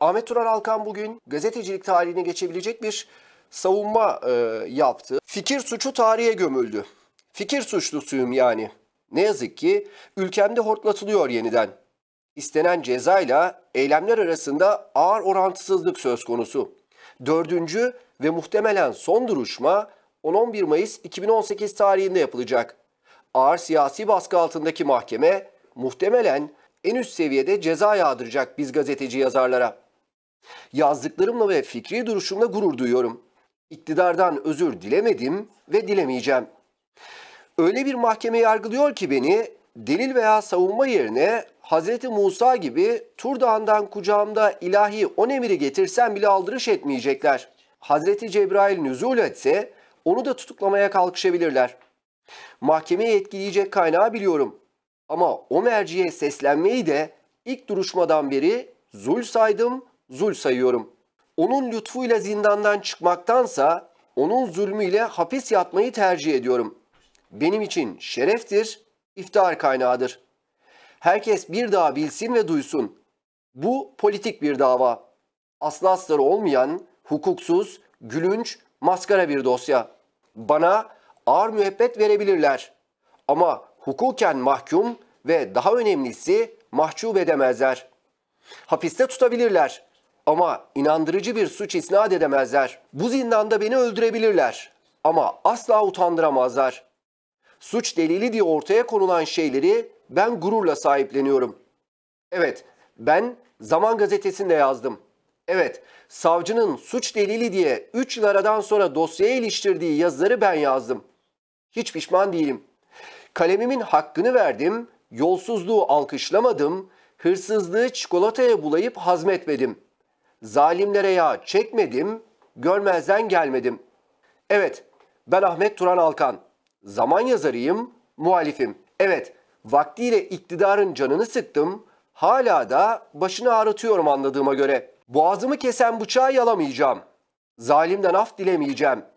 Ahmet Turan Alkan bugün gazetecilik tarihine geçebilecek bir savunma e, yaptı. Fikir suçu tarihe gömüldü. Fikir suçlusuyum yani. Ne yazık ki ülkemde hortlatılıyor yeniden. İstenen cezayla eylemler arasında ağır orantısızlık söz konusu. Dördüncü ve muhtemelen son duruşma 10-11 Mayıs 2018 tarihinde yapılacak. Ağır siyasi baskı altındaki mahkeme muhtemelen en üst seviyede ceza yağdıracak biz gazeteci yazarlara. Yazdıklarımla ve fikri duruşumla gurur duyuyorum. İktidardan özür dilemedim ve dilemeyeceğim. Öyle bir mahkeme yargılıyor ki beni delil veya savunma yerine Hz. Musa gibi Tur Dağı'ndan kucağımda ilahi on emiri getirsem bile aldırış etmeyecekler. Hz. Cebrail nüzul etse onu da tutuklamaya kalkışabilirler. Mahkemeyi etkileyecek kaynağı biliyorum. Ama o merciye seslenmeyi de ilk duruşmadan beri zul saydım zul sayıyorum. Onun lütfuyla zindandan çıkmaktansa onun zulmüyle hapis yatmayı tercih ediyorum. Benim için şereftir, iftihar kaynağıdır. Herkes bir daha bilsin ve duysun. Bu politik bir dava. Aslı astarı olmayan, hukuksuz, gülünç, maskara bir dosya. Bana ağır müebbet verebilirler. Ama hukuken mahkum ve daha önemlisi mahcup edemezler. Hapiste tutabilirler ama inandırıcı bir suç isnat edemezler. Bu zindanda beni öldürebilirler ama asla utandıramazlar. Suç delili diye ortaya konulan şeyleri ben gururla sahipleniyorum. Evet, ben Zaman Gazetesi'nde yazdım. Evet, savcının suç delili diye 3 yıl aradan sonra dosyaya iliştirdiği yazıları ben yazdım. Hiç pişman değilim. Kalemimin hakkını verdim, yolsuzluğu alkışlamadım, hırsızlığı çikolataya bulayıp hazmetmedim.'' Zalimlere yağ çekmedim, görmezden gelmedim. Evet, ben Ahmet Turan Alkan. Zaman yazarıyım, muhalifim. Evet, vaktiyle iktidarın canını sıktım, hala da başını ağrıtıyorum anladığıma göre. Boğazımı kesen bıçağı yalamayacağım. Zalimden af dilemeyeceğim.